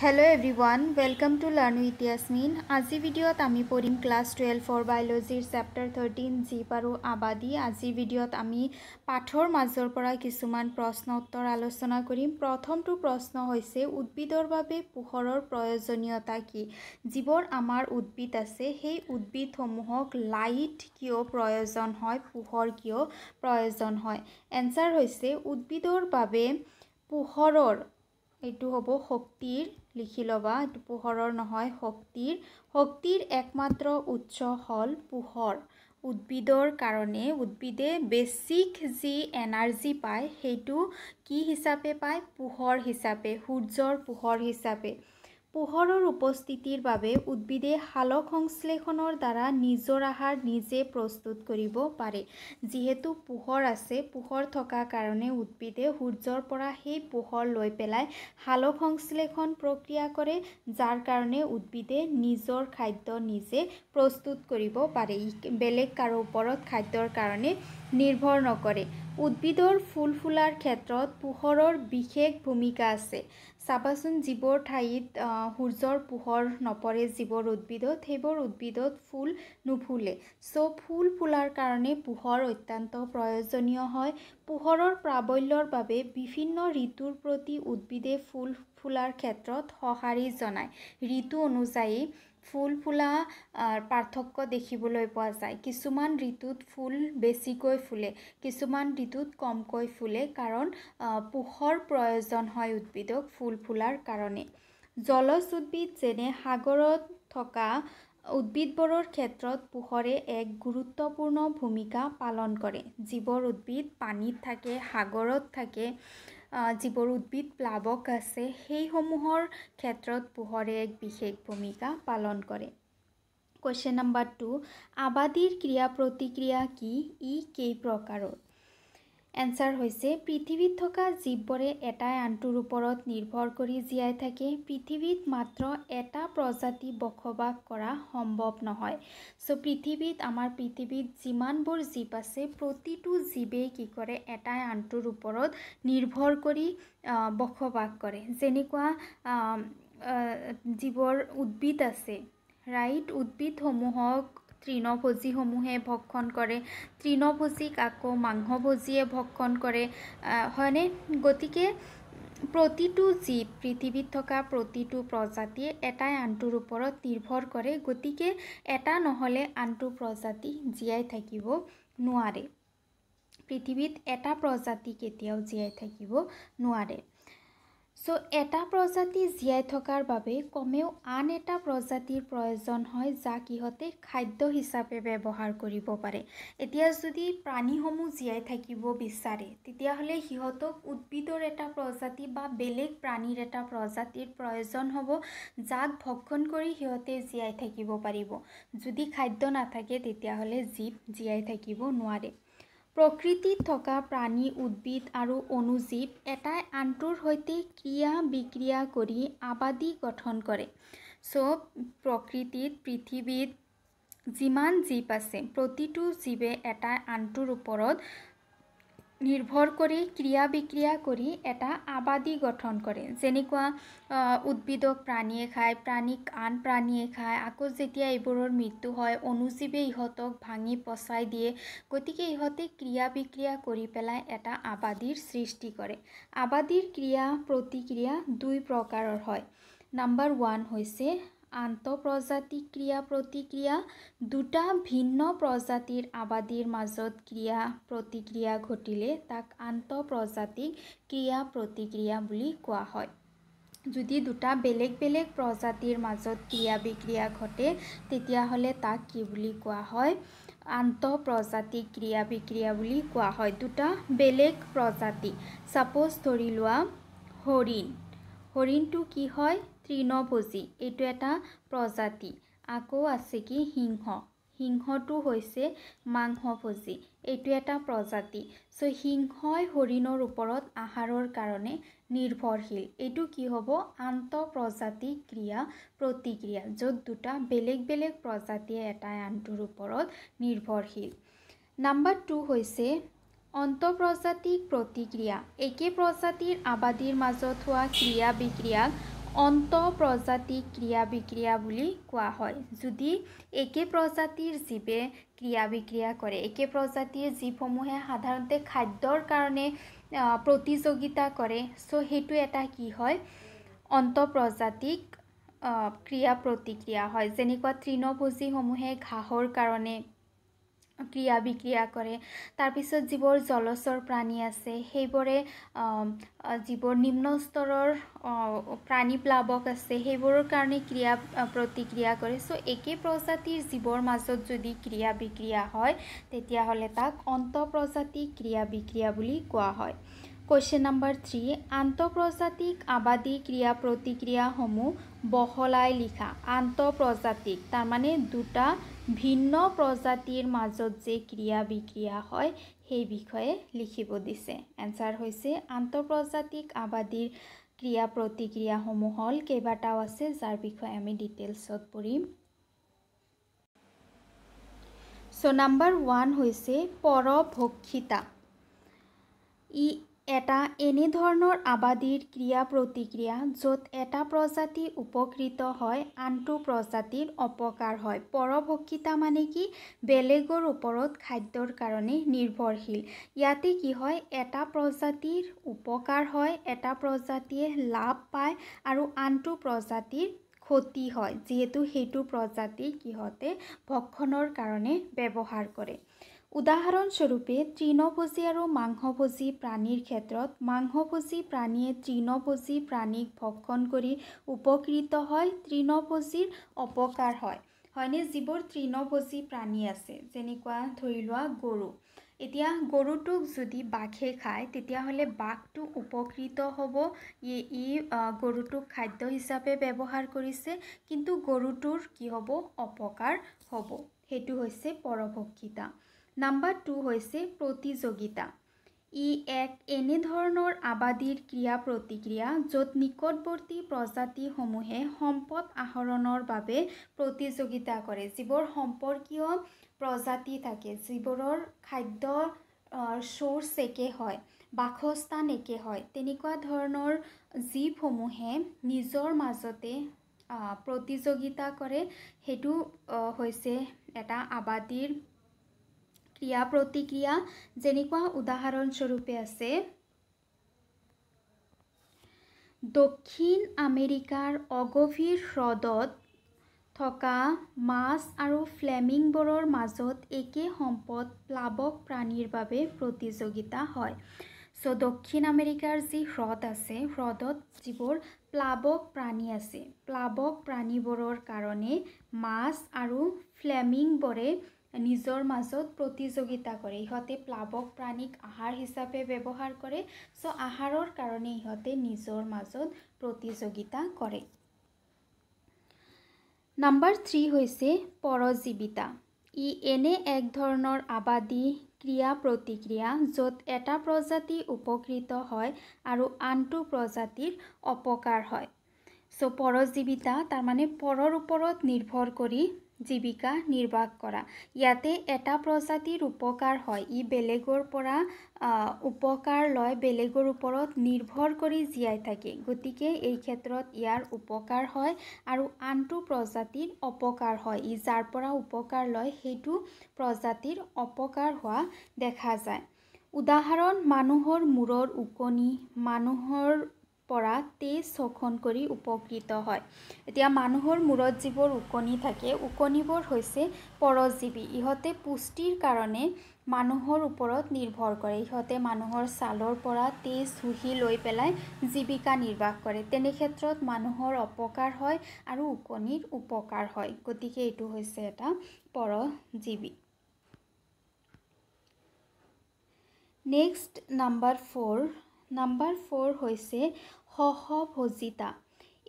hello' everyone welcome to learn with Yasmin আজি ভিডিঅ'ত আমি পঢ়িম ক্লাছ টুৱেলভৰ বায়'লজিৰ চেপ্টাৰ থাৰ্টিন জীপ আৰু আবাদী আজি ভিডিঅ'ত আমি পাঠৰ মাজৰ পৰা কিছুমান প্ৰশ্ন উত্তৰ আলোচনা কৰিম প্ৰথমটো প্ৰশ্ন হৈছে উদ্ভিদৰ বাবে পোহৰৰ প্ৰয়োজনীয়তা কি যিবোৰ আমাৰ উদ্ভিদ আছে সেই উদ্ভিদসমূহক লাইট কিয় প্ৰয়োজন হয় পোহৰ কিয় প্ৰয়োজন হয় এনচাৰ হৈছে উদ্ভিদৰ বাবে পোহৰৰ এইটো হ'ব শক্তিৰ লিখি ল'বা এইটো পোহৰৰ নহয় শক্তিৰ শক্তিৰ একমাত্ৰ উৎস হ'ল পোহৰ উদ্ভিদৰ কাৰণে উদ্ভিদে বেছিক যি এনাৰ্জি পায় সেইটো কি হিচাপে পায় পোহৰ হিচাপে সূৰ্যৰ পোহৰ হিচাপে পোহৰৰ উপস্থিতিৰ বাবে উদ্ভিদে শালক সংশ্লেষণৰ দ্বাৰা নিজৰ আহাৰ নিজে প্ৰস্তুত কৰিব পাৰে যিহেতু পোহৰ আছে পোহৰ থকাৰ কাৰণে উদ্ভিদে সূৰ্যৰ পৰা সেই পোহৰ লৈ পেলাই শালক সংশ্লেষণ প্ৰক্ৰিয়া কৰে যাৰ কাৰণে উদ্ভিদে নিজৰ খাদ্য নিজে প্ৰস্তুত কৰিব পাৰে ই বেলেগ কাৰো ওপৰত খাদ্যৰ কাৰণে নিৰ্ভৰ নকৰে উদ্ভিদৰ ফুল ফুলাৰ ক্ষেত্ৰত পোহৰৰ বিশেষ ভূমিকা আছে চাবাচোন যিবোৰ ঠাইত সূৰ্যৰ পোহৰ নপৰে যিবোৰ উদ্ভিদত সেইবোৰ উদ্ভিদত ফুল নুফুলে চ' ফুল ফুলাৰ কাৰণে পোহৰ অত্যন্ত প্ৰয়োজনীয় হয় পোহৰৰ প্ৰাবল্যৰ বাবে বিভিন্ন ঋতুৰ প্ৰতি উদ্ভিদে ফুল ফুলাৰ ক্ষেত্ৰত সঁহাৰি জনায় ঋতু অনুযায়ী ফুল ফুলা পাৰ্থক্য দেখিবলৈ পোৱা যায় কিছুমান ঋতুত ফুল বেছিকৈ ফুলে কিছুমান ঋতুত কমকৈ ফুলে কাৰণ পোহৰ প্ৰয়োজন হয় উদ্ভিদক ফুল ফুলাৰ কাৰণে জলজ উদ্ভিদ যেনে সাগৰত থকা উদ্ভিদবোৰৰ ক্ষেত্ৰত পোহৰে এক গুৰুত্বপূৰ্ণ ভূমিকা পালন কৰে যিবোৰ উদ্ভিদ পানীত থাকে সাগৰত থাকে যিবোৰ উদ্ভিদ প্লাৱক আছে সেইসমূহৰ ক্ষেত্ৰত পোহৰে এক বিশেষ ভূমিকা পালন কৰে কুৱেশ্যন নাম্বাৰ টু আবাদীৰ ক্ৰিয়া প্ৰতিক্ৰিয়া কি ই কেই প্ৰকাৰত এনচাৰ হৈছে পৃথিৱীত থকা জীৱবোৰে এটাই আনটোৰ ওপৰত নিৰ্ভৰ কৰি জীয়াই থাকে পৃথিৱীত মাত্ৰ এটা প্ৰজাতি বসবাস কৰা সম্ভৱ নহয় চ' পৃথিৱীত আমাৰ পৃথিৱীত যিমানবোৰ জীৱ আছে প্ৰতিটো জীৱেই কি কৰে এটাই আনটোৰ ওপৰত নিৰ্ভৰ কৰি বসবাস কৰে যেনেকুৱা জীৱৰ উদ্ভিদ আছে ৰাইট উদ্ভিদসমূহক তৃণভোজীসমূহে ভক্ষণ কৰে তৃণভোজীক আকৌ মাংসভোজীয়ে ভক্ষণ কৰে হয়নে গতিকে প্ৰতিটো জীৱ পৃথিৱীত থকা প্ৰতিটো প্ৰজাতিয়ে এটাই আনটোৰ ওপৰত নিৰ্ভৰ কৰে গতিকে এটা নহ'লে আনটো প্ৰজাতি জীয়াই থাকিব নোৱাৰে পৃথিৱীত এটা প্ৰজাতি কেতিয়াও জীয়াই থাকিব নোৱাৰে সো এটা প্ৰজাতি জীয়াই থকাৰ বাবে কমেও আন এটা প্ৰজাতিৰ প্ৰয়োজন হয় যাক ইহঁতে খাদ্য হিচাপে ব্যৱহাৰ কৰিব পাৰে এতিয়া যদি প্ৰাণীসমূহ জীয়াই থাকিব বিচাৰে তেতিয়াহ'লে সিহঁতক উদ্ভিদৰ এটা প্ৰজাতি বা বেলেগ প্ৰাণীৰ এটা প্ৰজাতিৰ প্ৰয়োজন হ'ব যাক ভক্ষণ কৰি সিহঁতে জীয়াই থাকিব পাৰিব যদি খাদ্য নাথাকে তেতিয়াহ'লে জীৱ জীয়াই থাকিব নোৱাৰে প্ৰকৃতিত থকা প্ৰাণী উদ্ভিদ আৰু অনুজীৱ এটাই আনটোৰ সৈতে ক্ৰিয়া বিক্ৰিয়া কৰি আবাদী গঠন কৰে চ' প্ৰকৃতিত পৃথিৱীত যিমান জীৱ আছে প্ৰতিটো জীৱে এটাই আনটোৰ ওপৰত নিৰ্ভৰ কৰি ক্ৰিয়া বিক্ৰিয়া কৰি এটা আবাদী গঠন কৰে যেনেকুৱা উদ্ভিদক প্ৰাণীয়ে খায় প্ৰাণীক আন প্ৰাণীয়ে খায় আকৌ যেতিয়া এইবোৰৰ মৃত্যু হয় অনুজীৱে ইহঁতক ভাঙি পচাই দিয়ে গতিকে ইহঁতে ক্ৰিয়া বিক্ৰিয়া কৰি পেলাই এটা আবাদীৰ সৃষ্টি কৰে আবাদীৰ ক্ৰিয়া প্ৰতিক্ৰিয়া দুই প্ৰকাৰৰ হয় নাম্বাৰ ওৱান হৈছে আন্তঃপ্ৰজাতি ক্ৰিয়া প্ৰতিক্ৰিয়া দুটা ভিন্ন প্ৰজাতিৰ আবাদীৰ মাজত ক্ৰিয়া প্ৰতিক্ৰিয়া ঘটিলে তাক আন্তঃপ্ৰজাতিক ক্ৰিয়া প্ৰতিক্ৰিয়া বুলি কোৱা হয় যদি দুটা বেলেগ বেলেগ প্ৰজাতিৰ মাজত ক্ৰিয়া বিক্ৰিয়া ঘটে তেতিয়াহ'লে তাক কি বুলি কোৱা হয় আন্তঃপ্ৰজাতিক ক্ৰিয়া বিক্ৰিয়া বুলি কোৱা হয় দুটা বেলেগ প্ৰজাতি ছাপ'জ ধৰি লোৱা হৰিণ হৰিণটো কি হয় তৃণভোজী এইটো এটা প্ৰজাতি আকৌ আছে কি সিংহ সিংহটো হৈছে মাংসভোজী এইটো এটা প্ৰজাতি চ' সিংহই হৰিণৰ ওপৰত আহাৰৰ কাৰণে নিৰ্ভৰশীল এইটো কি হ'ব আন্তঃপ্ৰজাতি ক্ৰিয়া প্ৰতিক্ৰিয়া য'ত দুটা বেলেগ বেলেগ প্ৰজাতিয়ে এটাই আনটোৰ ওপৰত নিৰ্ভৰশীল নাম্বাৰ টু হৈছে অন্তঃপ্ৰজাতিক প্ৰতিক্ৰিয়া একে প্ৰজাতিৰ আবাদীৰ মাজত হোৱা ক্ৰিয়া বিক্ৰিয়াক অন্ত প্ৰজাতি ক্ৰিয়া বিক্ৰিয়া বুলি কোৱা হয় যদি একে প্ৰজাতিৰ জীৱে ক্ৰিয়া বিক্ৰিয়া কৰে একে প্ৰজাতিৰ জীৱসমূহে সাধাৰণতে খাদ্যৰ কাৰণে প্ৰতিযোগিতা কৰে চ' সেইটো এটা কি হয় অন্ত প্ৰজাতিক ক্ৰিয়া প্ৰতিক্ৰিয়া হয় যেনেকুৱা তৃণভোজীসমূহে ঘাঁহৰ কাৰণে ক্ৰিয়া বিক্ৰিয়া কৰে তাৰপিছত যিবোৰ জলচৰ প্ৰাণী আছে সেইবোৰে যিবোৰ নিম্ন স্তৰৰ প্ৰাণী আছে সেইবোৰৰ কাৰণে ক্ৰিয়া প্ৰতিক্ৰিয়া কৰে চ' একে প্ৰজাতিৰ জীৱৰ মাজত যদি ক্ৰিয়া বিক্ৰিয়া হয় তেতিয়াহ'লে তাক অন্তঃপ্ৰজাতি ক্ৰিয়া বিক্ৰিয়া বুলি কোৱা হয় কুৱেশ্যন নম্বৰ থ্ৰী আন্তঃপ্ৰজাতিক আবাদী ক্ৰিয়া প্ৰতিক্ৰিয়াসমূহ বহলাই লিখা আন্তঃপ্ৰজাতিক তাৰমানে দুটা ভিন্ন প্ৰজাতিৰ মাজত যে ক্ৰিয়া বিক্ৰিয়া হয় সেই বিষয়ে লিখিব দিছে এনচাৰ হৈছে আন্তঃপ্ৰজাতিক আবাদীৰ ক্ৰিয়া প্ৰতিক্ৰিয়াসমূহ হ'ল কেইবাটাও আছে যাৰ বিষয়ে আমি ডিটেইলছত পঢ়িম চ' নাম্বাৰ ওৱান হৈছে পৰভক্ষিতা ই এটা এনেধৰণৰ আবাদীৰ ক্ৰিয়া প্ৰতিক্ৰিয়া য'ত এটা প্ৰজাতি উপকৃত হয় আনটো প্ৰজাতিৰ অপকাৰ হয় পৰভক্ষিতা মানে কি বেলেগৰ ওপৰত খাদ্যৰ কাৰণে নিৰ্ভৰশীল ইয়াতে কি হয় এটা প্ৰজাতিৰ উপকাৰ হয় এটা প্ৰজাতিয়ে লাভ পায় আৰু আনটো প্ৰজাতিৰ ক্ষতি হয় যিহেতু সেইটো প্ৰজাতি সিহঁতে ভক্ষণৰ কাৰণে ব্যৱহাৰ কৰে উদাহৰণস্বৰূপে তৃণভোজী আৰু মাংসভোজী প্ৰাণীৰ ক্ষেত্ৰত মাংসভোজী প্ৰাণীয়ে তৃণভোজী প্ৰাণীক ভক্ষণ কৰি উপকৃত হয় তৃণভোজীৰ অপকাৰ হয় হয়নে যিবোৰ তৃণভোজী প্ৰাণী আছে যেনেকুৱা ধৰি লোৱা গৰু এতিয়া গৰুটোক যদি বাঘে খায় তেতিয়াহ'লে বাঘটো উপকৃত হ'ব ই ই গৰুটোক খাদ্য হিচাপে ব্যৱহাৰ কৰিছে কিন্তু গৰুটোৰ কি হ'ব অপকাৰ হ'ব সেইটো হৈছে পৰভক্ষিতা নাম্বাৰ টু হৈছে প্ৰতিযোগিতা ই এক এনেধৰণৰ আবাদীৰ ক্ৰিয়া প্ৰতিক্ৰিয়া য'ত নিকটৱৰ্তী প্ৰজাতিসমূহে সম্পদ আহৰণৰ বাবে প্ৰতিযোগিতা কৰে যিবোৰ সম্পৰ্কীয় প্ৰজাতি থাকে যিবোৰৰ খাদ্য চ'ৰ্চ একে হয় বাসস্থান একে হয় তেনেকুৱা ধৰণৰ জীৱসমূহে নিজৰ মাজতে প্ৰতিযোগিতা কৰে সেইটো হৈছে এটা আবাদীৰ ক্ৰিয়া প্ৰতিক্ৰিয়া যেনেকুৱা উদাহৰণস্বৰূপে আছে দক্ষিণ আমেৰিকাৰ অগভীৰ হ্ৰদত থকা মাছ আৰু ফ্লেমিংবোৰৰ মাজত একে সম্পদ প্লাৱক প্ৰাণীৰ বাবে প্ৰতিযোগিতা হয় চ' দক্ষিণ আমেৰিকাৰ যি হ্ৰদ আছে হ্ৰদত যিবোৰ প্লাৱক প্ৰাণী আছে প্লাৱক প্ৰাণীবোৰৰ কাৰণে মাছ আৰু ফ্লেমিংবোৰে নিজৰ মাজত প্ৰতিযোগিতা কৰে ইহঁতে প্লাৱক প্ৰাণীক আহাৰ হিচাপে ব্যৱহাৰ কৰে চ' আহাৰৰ কাৰণে ইহঁতে নিজৰ মাজত প্ৰতিযোগিতা কৰে নাম্বাৰ থ্ৰী হৈছে পৰজীৱিতা ই এনে এক ধৰণৰ আবাদী ক্ৰিয়া প্ৰতিক্ৰিয়া য'ত এটা প্ৰজাতি উপকৃত হয় আৰু আনটো প্ৰজাতিৰ অপকাৰ হয় চ' পৰজীৱিতা তাৰমানে পৰৰ ওপৰত নিৰ্ভৰ কৰি জীৱিকা নিৰ্বাহ কৰা ইয়াতে এটা প্ৰজাতিৰ উপকাৰ হয় ই বেলেগৰ পৰা উপকাৰ লয় বেলেগৰ ওপৰত নিৰ্ভৰ কৰি জীয়াই থাকে গতিকে এই ক্ষেত্ৰত ইয়াৰ উপকাৰ হয় আৰু আনটো প্ৰজাতিৰ অপকাৰ হয় ই যাৰ পৰা উপকাৰ লয় সেইটো প্ৰজাতিৰ অপকাৰ হোৱা দেখা যায় উদাহৰণ মানুহৰ মূৰৰ ওকণি মানুহৰ পৰা তেজ শোষণ কৰি উপকৃত হয় এতিয়া মানুহৰ মূৰত যিবোৰ ওকণি থাকে ওকণিবোৰ হৈছে পৰজীৱী ইহঁতে পুষ্টিৰ কাৰণে মানুহৰ ওপৰত নিৰ্ভৰ কৰে ইহঁতে মানুহৰ ছালৰ পৰা তেজ চুহি লৈ পেলাই জীৱিকা নিৰ্বাহ কৰে তেনে ক্ষেত্ৰত মানুহৰ অপকাৰ হয় আৰু ওকণিৰ উপকাৰ হয় গতিকে এইটো হৈছে এটা পৰজীৱী next number four number four হৈছে সহভোজিতা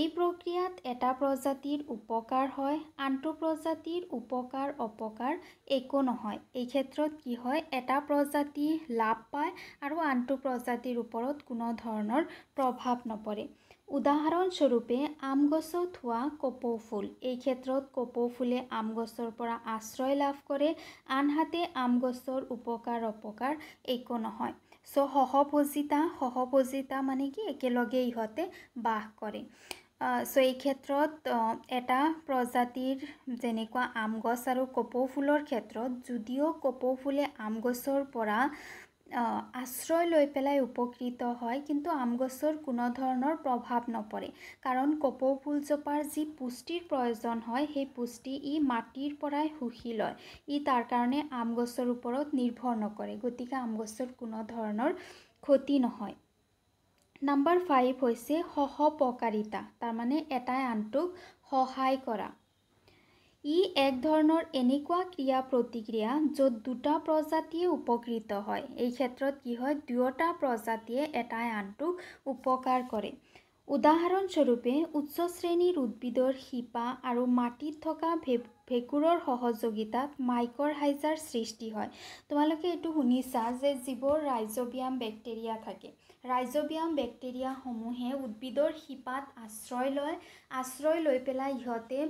এই প্ৰক্ৰিয়াত এটা প্ৰজাতিৰ উপকাৰ হয় আনটো প্ৰজাতিৰ উপকাৰ অপকাৰ একো নহয় এই ক্ষেত্ৰত কি হয় এটা প্ৰজাতি লাভ পায় আৰু আনটো প্ৰজাতিৰ ওপৰত কোনো ধৰণৰ প্ৰভাৱ নপৰে উদাহৰণস্বৰূপে আম গছত হোৱা কপৌফুল এই ক্ষেত্ৰত কপৌফুলে আম গছৰ পৰা আশ্ৰয় লাভ কৰে আনহাতে আম গছৰ উপকাৰ অপকাৰ একো নহয় চ' সহভোজিতা সহভোজিতা মানে কি একেলগে ইহঁতে বাস কৰে চ' এই ক্ষেত্ৰত এটা প্ৰজাতিৰ যেনেকুৱা আম গছ আৰু কপৌ ফুলৰ ক্ষেত্ৰত যদিও কপৌ ফুলে আম গছৰ পৰা আশ্ৰয় লৈ পেলাই উপকৃত হয় কিন্তু আম গছৰ কোনো ধৰণৰ প্ৰভাৱ নপৰে কাৰণ কপৌ ফুলজোপাৰ যি পুষ্টিৰ প্ৰয়োজন হয় সেই পুষ্টি ই মাটিৰ পৰাই শুষি লয় ই তাৰ কাৰণে আম গছৰ ওপৰত নিৰ্ভৰ নকৰে গতিকে আম গছৰ কোনো ধৰণৰ ক্ষতি নহয় নাম্বাৰ ফাইভ হৈছে সহপকাৰিতা তাৰমানে এটাই আনটোক সহায় কৰা ই এক ধৰণৰ এনেকুৱা ক্ৰিয়া প্ৰতিক্ৰিয়া য'ত দুটা প্ৰজাতিয়ে উপকৃত হয় এই ক্ষেত্ৰত কি হয় দুয়োটা প্ৰজাতিয়ে এটাই আনটোক উপকাৰ কৰে উদাহৰণস্বৰূপে উচ্চ শ্ৰেণীৰ উদ্ভিদৰ শিপা আৰু মাটিত থকা ভে ভেঁকুৰৰ সহযোগিতাত মাইকৰ হাইজাৰ সৃষ্টি হয় তোমালোকে এইটো শুনিছা যে যিবোৰ ৰাইজবিয়াম বেক্টেৰিয়া থাকে ৰাইজবিয়াম বেক্টেৰিয়াসমূহে উদ্ভিদৰ শিপাত আশ্ৰয় লয় আশ্ৰয় লৈ পেলাই ইহঁতে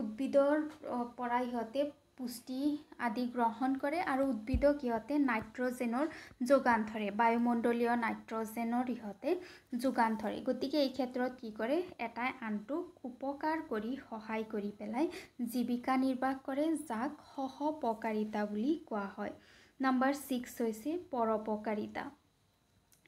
উদ্ভিদৰ পৰা সিহঁতে পুষ্টি আদি গ্ৰহণ কৰে আৰু উদ্ভিদক সিহঁতে নাইট্ৰজেনৰ যোগান ধৰে বায়ুমণ্ডলীয় নাইট্ৰজেনৰ সিহঁতে যোগান ধৰে গতিকে এই ক্ষেত্ৰত কি কৰে এটাই আনটোক উপকাৰ কৰি সহায় কৰি পেলাই জীৱিকা নিৰ্বাহ কৰে যাক সহপকাৰিতা বুলি কোৱা হয় নাম্বাৰ ছিক্স হৈছে পৰোপকাৰিতা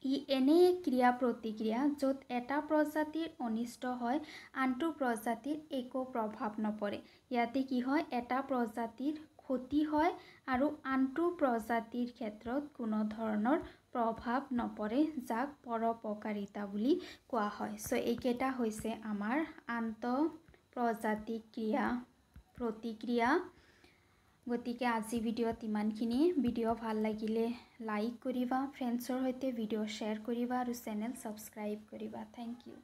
ই এনে এক ক্ৰিয়া প্ৰতিক্ৰিয়া য'ত এটা প্ৰজাতিৰ অনিষ্ট হয় আনটো প্ৰজাতিৰ একো প্ৰভাৱ নপৰে ইয়াতে কি হয় এটা প্ৰজাতিৰ ক্ষতি হয় আৰু আনটো প্ৰজাতিৰ ক্ষেত্ৰত কোনো ধৰণৰ প্ৰভাৱ নপৰে যাক পৰোপকাৰিতা বুলি কোৱা হয় চ' এইকেইটা হৈছে আমাৰ আন্ত প্ৰজাতিক ক্ৰিয়া প্ৰতিক্ৰিয়া গতিকে আজি ভিডিঅ'ত ইমানখিনি ভিডিঅ' ভাল লাগিলে লাইক কৰিবা ফ্ৰেণ্ডছৰ সৈতে ভিডিঅ' শ্বেয়াৰ কৰিবা আৰু চেনেল ছাবস্ক্ৰাইব কৰিবা থেংক ইউ